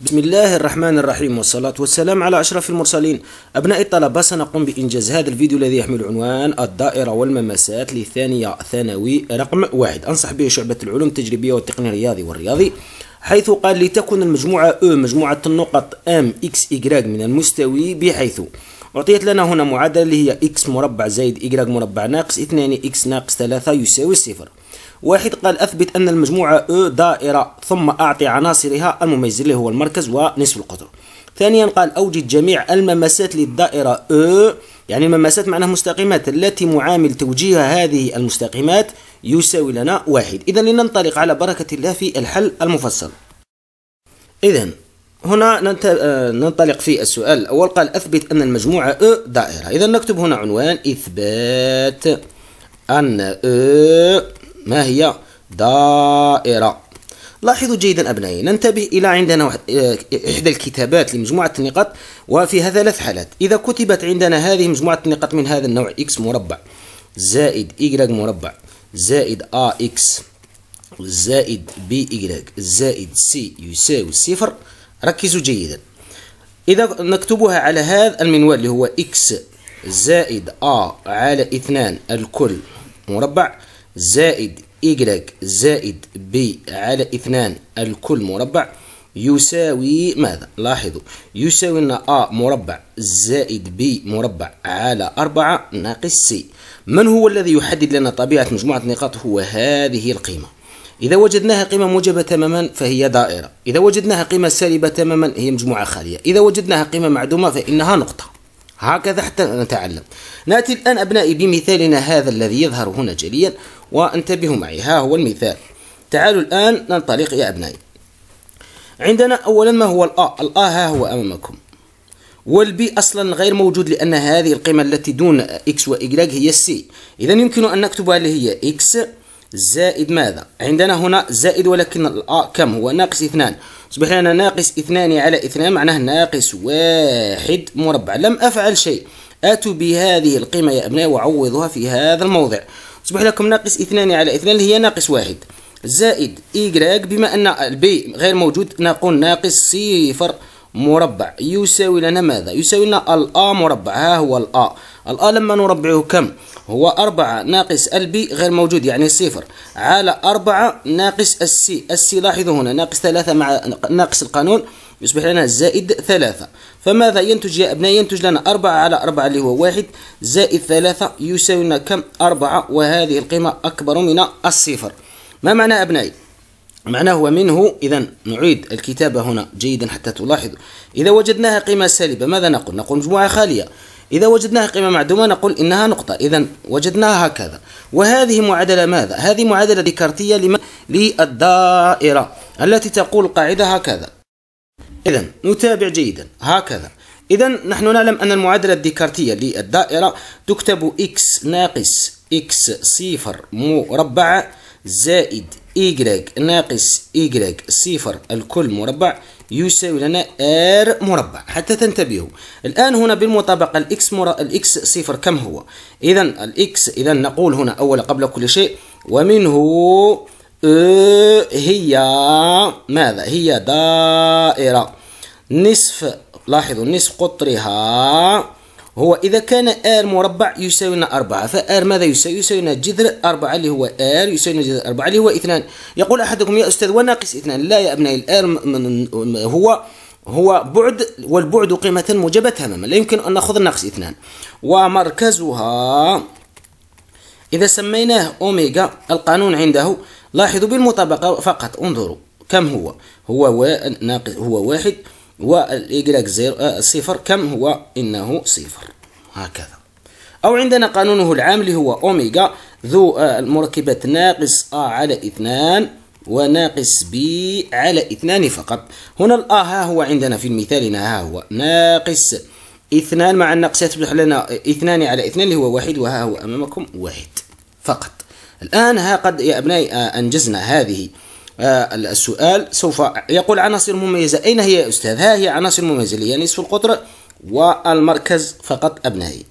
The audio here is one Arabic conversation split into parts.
بسم الله الرحمن الرحيم والصلاة والسلام على أشرف المرسلين أبناء الطلبة سنقوم بإنجاز هذا الفيديو الذي يحمل عنوان الدائرة والمماسات لثانية ثانوي رقم واحد أنصح به شعبة العلوم التجريبية والتقنية الرياضي والرياضي حيث قال لتكن المجموعة أو مجموعة النقط أم إكس إجراج من المستوي بحيث أعطيت لنا هنا معادلة اللي هي إكس مربع زائد إجراج مربع ناقص 2 إكس ناقص 3 يساوي صفر واحد قال أثبت أن المجموعة أو دائرة ثم أعطي عناصرها المميز اللي هو المركز ونصف القطر ثانيا قال أوجد جميع المماسات للدائرة أو يعني المماسات معناها مستقيمات التي معامل توجيه هذه المستقيمات يساوي لنا واحد إذا لننطلق على بركة الله في الحل المفصل إذا هنا ننطلق في السؤال الأول قال أثبت أن المجموعة أو دائرة إذا نكتب هنا عنوان إثبات أن أو ما هي دائرة لاحظوا جيدا أبنائي ننتبه إلى عندنا آه، إحدى الكتابات لمجموعة النقاط وفيها ثلاث حالات إذا كتبت عندنا هذه مجموعة النقاط من هذا النوع x مربع زائد y مربع زائد ax زائد by زائد c يساوي صفر ركزوا جيدا إذا نكتبها على هذا المنوال اللي هو x زائد a على 2 الكل مربع زائد y زائد b على اثنان الكل مربع يساوي ماذا؟ لاحظوا يساوي لنا A مربع زائد B مربع على 4 ناقص C من هو الذي يحدد لنا طبيعة مجموعة النقاط هو هذه القيمة إذا وجدناها قيمة موجبة تماما فهي دائرة إذا وجدناها قيمة سالبة تماما هي مجموعة خالية إذا وجدناها قيمة معدومة فإنها نقطة هكذا حتى نتعلم نأتي الآن أبنائي بمثالنا هذا الذي يظهر هنا جليا وانتبهوا معي ها هو المثال تعالوا الآن ننطلق يا أبنائي عندنا أولا ما هو الأ الأ ها هو أمامكم والبي أصلا غير موجود لأن هذه القيمة التي دون إكس وإيكلاك هي السي إذا يمكن أن نكتبها اللي هي إكس زائد ماذا عندنا هنا زائد ولكن الأ كم هو ناقص اثنان أصبح لنا ناقص اثنان على اثنان معناه ناقص واحد مربع لم أفعل شيء آتوا بهذه القيمة يا أبنائي وعوضها في هذا الموضع تصبح لكم ناقص اثنان على اثنان هي ناقص واحد زائد إيكغيك بما أن البي غير موجود نقول ناقص صفر مربع يساوي لنا ماذا؟ يساوي لنا الأ مربع ها هو الأ الأ لما نربعه كم؟ هو أربعة ناقص البي غير موجود يعني صفر على أربعة ناقص السي السي لاحظوا هنا ناقص ثلاثة مع ناقص القانون يصبح لنا زائد ثلاثة فماذا ينتج يا أبناء ينتج لنا أربعة على أربعة اللي هو واحد زائد ثلاثة يساوي لنا كم أربعة وهذه القيمة أكبر من الصفر ما معنى أبنائي معناه هو منه إذا نعيد الكتابة هنا جيدا حتى تلاحظ إذا وجدناها قيمة سالبة ماذا نقول نقول مجموعة خالية إذا وجدناها قيمة معدومة نقول إنها نقطة إذا وجدناها هكذا وهذه معادلة ماذا؟ هذه معادلة ديكارتية للدائرة التي تقول قاعدة هكذا إذا نتابع جيدا هكذا إذا نحن نعلم أن المعادلة الديكارتية للدائرة تكتب x ناقص x صفر مربع زائد y ناقص y صفر الكل مربع يساوي لنا r مربع حتى تنتبهوا الآن هنا بالمطابقة الإكس مر... الإكس صفر كم هو؟ إذا الإكس إذا نقول هنا أولا قبل كل شيء ومنه هي ماذا هي دائرة نصف لاحظوا نصف قطرها هو إذا كان R مربع يساوينا أربعة فR ماذا يساوي؟ يساوينا جذر أربعة اللي هو R يساوينا جذر أربعة اللي هو اثنان يقول أحدكم يا أستاذ وناقص اثنان لا يا أبنائي الآر هو هو بعد والبعد قيمة موجبة تماما لا يمكن أن نأخذ ناقص اثنان ومركزها إذا سميناه أوميغا القانون عنده لاحظوا بالمطابقة فقط انظروا كم هو هو و... ناقص هو واحد والإيكلاك زير... آه، صفر كم هو إنه صفر هكذا أو عندنا قانونه العام اللي هو أوميغا ذو آه، المركبات ناقص أ على اثنان وناقص ب على اثنان فقط هنا الأ ها هو عندنا في مثالنا ها هو ناقص اثنان مع النقص يصبح لنا اثنان على اثنان اللي هو واحد وها هو أمامكم واحد فقط الآن ها قد يا أبنائي آه، أنجزنا هذه آه، السؤال سوف يقول عناصر مميزة أين هي يا أستاذ؟ ها هي عناصر مميزة اللي هي نصف القطر والمركز فقط أبنائي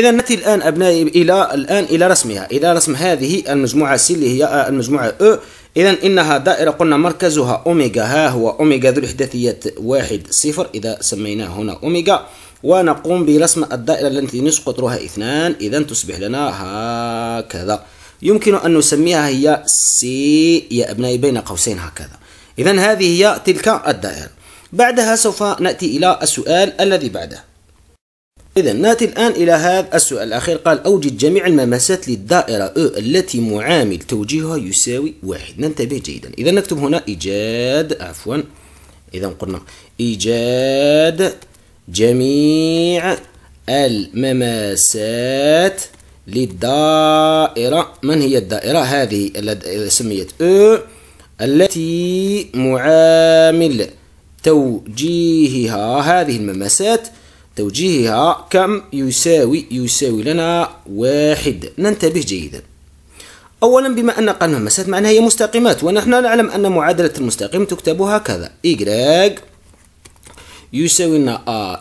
إذا نأتي الآن أبنائي إلى الآن إلى رسمها إلى رسم هذه المجموعة سي اللي هي المجموعة أو e. إذا إنها دائرة قلنا مركزها أوميجا ها هو أوميجا ذو الإحداثيات واحد صفر إذا سميناه هنا أوميجا ونقوم برسم الدائرة التي نسقطها اثنان إذا تصبح لنا هكذا يمكن أن نسميها هي سي يا أبنائي بين قوسين هكذا إذا هذه هي تلك الدائرة بعدها سوف نأتي إلى السؤال الذي بعده إذا نأتي الآن إلى هذا السؤال الأخير قال أوجد جميع المماسات للدائرة أ التي معامل توجيهها يساوي واحد ننتبه جيدا إذا نكتب هنا إيجاد عفوا إذا قلنا إيجاد جميع المماسات للدائرة من هي الدائرة هذه سميت أ التي معامل توجيهها هذه المماسات توجيهها كم يساوي يساوي لنا واحد ننتبه جيدا أولا بما أن قانون المسات معناها هي مستقيمات ونحن نعلم أن معادلة المستقيم تكتب هكذا y يساوي لنا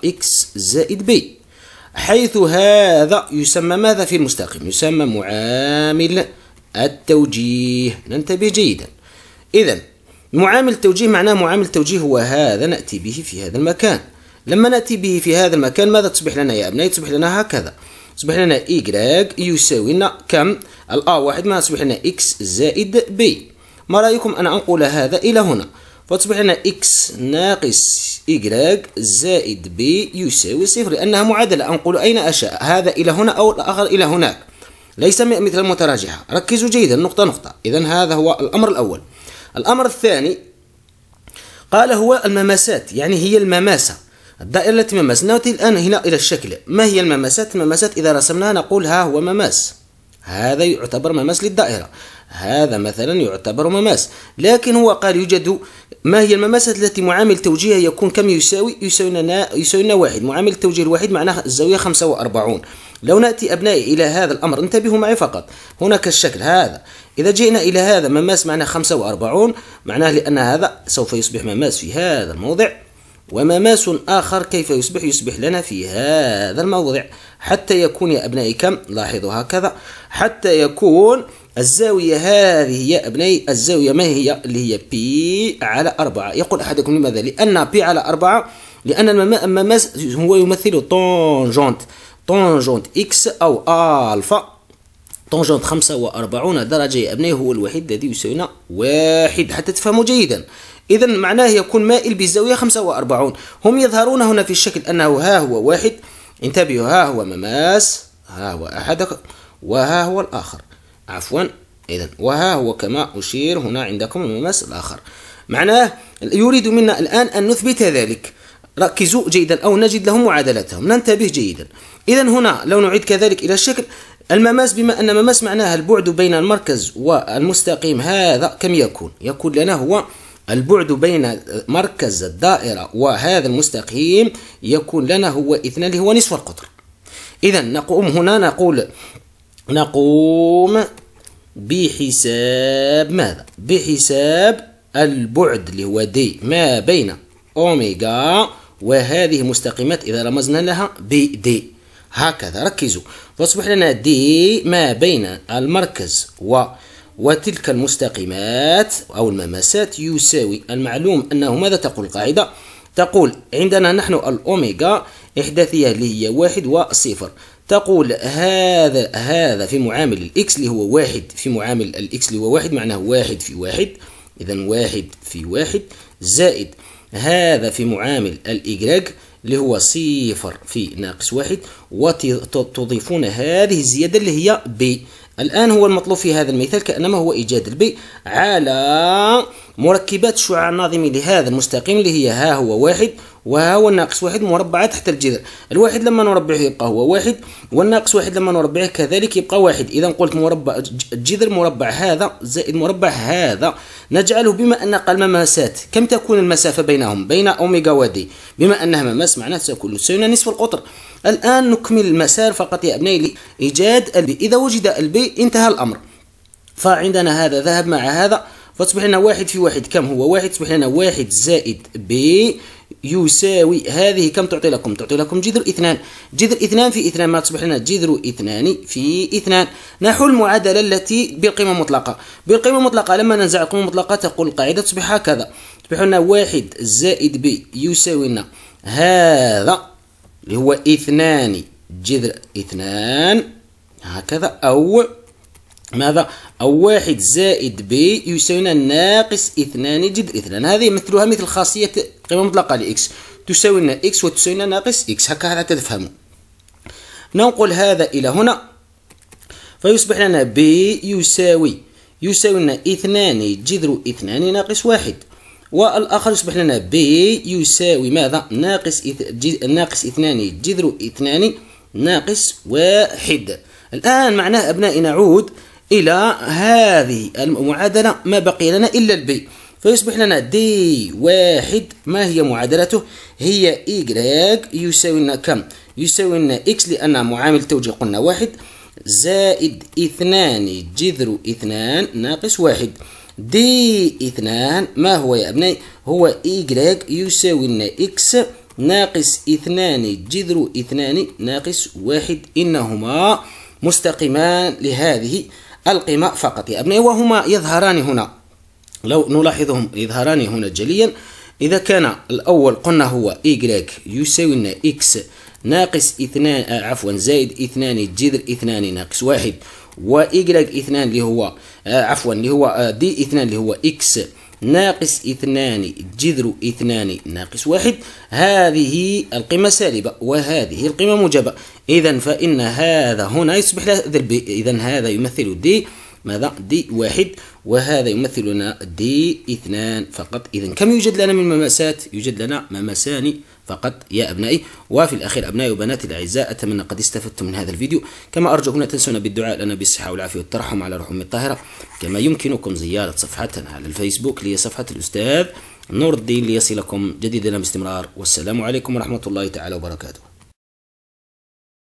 ax آه زائد b حيث هذا يسمى ماذا في المستقيم يسمى معامل التوجيه ننتبه جيدا إذا معامل التوجيه معناه معامل التوجيه هو هذا نأتي به في هذا المكان لما نأتي به في هذا المكان ماذا تصبح لنا يا أبنائي تصبح لنا هكذا تصبح لنا إيكغ يساوي لنا كم الأ واحد ما تصبح لنا إكس زائد بي ما رأيكم أن أنقل هذا إلى هنا فتصبح لنا إكس ناقص إيكغ زائد بي يساوي صفر لأنها معادلة أنقل أين أشاء هذا إلى هنا أو الآخر إلى هناك ليس مثل المتراجعة ركزوا جيدا نقطة نقطة إذا هذا هو الأمر الأول الأمر الثاني قال هو المماسات يعني هي المماسة دائرة المماس نأتي الآن هنا إلى الشكل ما هي المماسات المماسات إذا رسمناها نقول ها هو مماس هذا يعتبر مماس للدائرة هذا مثلا يعتبر مماس لكن هو قال يوجد ما هي المماسات التي معامل توجيهها يكون كم يساوي يساوي لنا واحد معامل التوجيه الواحد معناه الزاوية 45 لو نأتي أبنائي إلى هذا الأمر انتبهوا معي فقط هناك الشكل هذا إذا جئنا إلى هذا مماس معناه 45 معناه لأن هذا سوف يصبح مماس في هذا الموضع ومماس آخر كيف يصبح يصبح لنا في هذا الموضع حتى يكون يا أبنائي كم لاحظوا هكذا حتى يكون الزاوية هذه يا أبنائي الزاوية ما هي اللي هي بي على أربعة يقول أحدكم لماذا لأن بي على أربعة لأن المماس هو يمثل طونجونت طونجونت إكس أو ألفا طونجونت 45 درجة يا أبنائي هو الوحيد الذي يساوينا واحد حتى تفهموا جيدا إذا معناه يكون مائل بالزاوية 45 هم يظهرون هنا في الشكل أنه ها هو واحد انتبهوا ها هو مماس ها هو أحد وها هو الآخر عفوا إذا وها هو كما أشير هنا عندكم المماس الآخر معناه يريد منا الآن أن نثبت ذلك ركزوا جيدا أو نجد لهم معادلتهم ننتبه جيدا إذا هنا لو نعيد كذلك إلى الشكل المماس بما أن مماس معناها البعد بين المركز والمستقيم هذا كم يكون يكون لنا هو البعد بين مركز الدائرة وهذا المستقيم يكون لنا هو اثنان اللي هو نصف القطر إذا نقوم هنا نقول نقوم بحساب ماذا؟ بحساب البعد اللي هو دي ما بين أوميغا وهذه مستقيمات إذا رمزنا لها بدي هكذا ركزوا فاصبح لنا دي ما بين المركز و وتلك المستقيمات أو المماسات يساوي المعلوم أنه ماذا تقول القاعدة؟ تقول عندنا نحن الأوميغا إحداثية اللي هي واحد وصفر تقول هذا هذا في معامل الإكس اللي هو واحد في معامل الإكس اللي هو واحد معناه واحد في واحد إذا واحد في واحد زائد هذا في معامل الإجراج اللي هو صفر في ناقص واحد وتضيفون هذه الزيادة اللي هي بي الآن هو المطلوب في هذا المثال كأنما هو إيجاد البي على مركبات شعاع الناظم لهذا المستقيم اللي هي ها هو واحد وها هو الناقص واحد مربعة تحت الجذر الواحد لما نربعه يبقى هو واحد والناقص واحد لما نربعه كذلك يبقى واحد إذا قلت مربع الجذر مربع هذا زائد مربع هذا نجعله بما أن قال مماسات كم تكون المسافة بينهم بين أوميغا ودي بما أنها مماس معناه تكون تساوي نصف القطر الآن نكمل المسار فقط يا أبنائي لإيجاد البي إذا وجد البي انتهى الأمر فعندنا هذا ذهب مع هذا فتصبح لنا واحد في واحد كم هو واحد تصبح لنا واحد زائد بي يساوي هذه كم تعطي لكم تعطي لكم جذر اثنان جذر اثنان في اثنان ما تصبح لنا جذر اثنان في اثنان نحو المعادلة التي بالقيمة المطلقة بالقيمة المطلقة لما ننزع القيمة المطلقة تقول القاعدة تصبح هكذا تصبح لنا واحد زائد بي يساوي لنا هذا اللي هو اثنان جذر اثنان هكذا أو ماذا أو واحد زائد بي يساوينا ناقص اثنان جذر اثنان هذه مثلها مثل خاصية قيمة مطلقة لإكس تساوي لنا إكس وتساوي لنا ناقص إكس هكا هذا تفهموا ننقل هذا إلى هنا فيصبح لنا بي يساوي يساوي لنا اثنان جذر اثنان ناقص واحد والآخر يصبح لنا بي يساوي ماذا ناقص إث... ناقص اثنان جذر اثنان ناقص واحد الآن معناه أبنائي نعود إلى هذه المعادلة ما بقي لنا إلا البي فيصبح لنا دي واحد ما هي معادلته هي إيكغيك يساوي لنا كم يساوي لنا إكس لأن معامل التوجيه قلنا واحد زائد اثنان جذر اثنان ناقص واحد دي اثنان ما هو يا أبنائي هو إيكغيك يساوي لنا إكس ناقص اثنان جذر اثنان ناقص واحد إنهما مستقيمان لهذه القماء فقط يا أبنائي وهما يظهران هنا لو نلاحظهم يظهران هنا جليا إذا كان الأول قلنا هو إيكغيك يساوي لنا x ناقص اثنان آه، عفوا زائد اثنان جذر اثنان ناقص واحد و y اثنان اللي هو آه، عفوا اللي هو دي آه، اثنان اللي هو x ناقص اثنان جذر اثنان ناقص واحد هذه القيمة سالبة وهذه القيمة موجبة إذا فإن هذا هنا يصبح له إذا هذا يمثل دي ماذا دي واحد وهذا يمثل لنا دي اثنان فقط إذا كم يوجد لنا من مماسات يوجد لنا مماسان فقط يا أبنائي وفي الأخير أبنائي وبناتي الأعزاء أتمنى قد استفدتم من هذا الفيديو كما أرجوكم لا تنسونا بالدعاء لنا بالصحة والعافية والترحم على روح الطاهرة كما يمكنكم زيارة صفحتنا على الفيسبوك لهي صفحة الأستاذ نور الدين ليصلكم جديدنا باستمرار والسلام عليكم ورحمة الله تعالى وبركاته